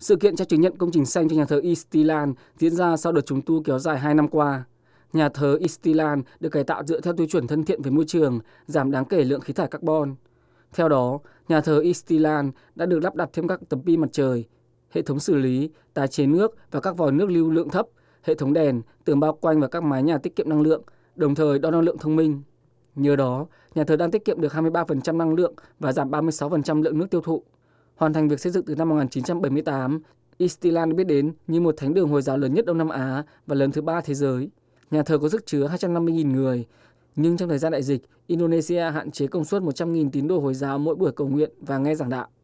Sự kiện trao chứng nhận công trình xanh cho nhà thờ Istilan diễn ra sau đợt trùng tu kéo dài 2 năm qua. Nhà thờ Istilan được cải tạo dựa theo tiêu chuẩn thân thiện với môi trường, giảm đáng kể lượng khí thải carbon. Theo đó, nhà thờ Istilan đã được lắp đặt thêm các tấm pin mặt trời, hệ thống xử lý, tái chế nước và các vòi nước lưu lượng thấp, hệ thống đèn, tường bao quanh và các mái nhà tiết kiệm năng lượng, đồng thời đo năng lượng thông minh. Nhờ đó, nhà thờ đang tiết kiệm được 23% năng lượng và giảm 36% lượng nước tiêu thụ. Hoàn thành việc xây dựng từ năm 1978, Istilan được biết đến như một thánh đường Hồi giáo lớn nhất Đông Nam Á và lớn thứ ba thế giới. Nhà thờ có sức chứa 250.000 người, nhưng trong thời gian đại dịch, Indonesia hạn chế công suất 100.000 tín đồ Hồi giáo mỗi buổi cầu nguyện và nghe giảng đạo.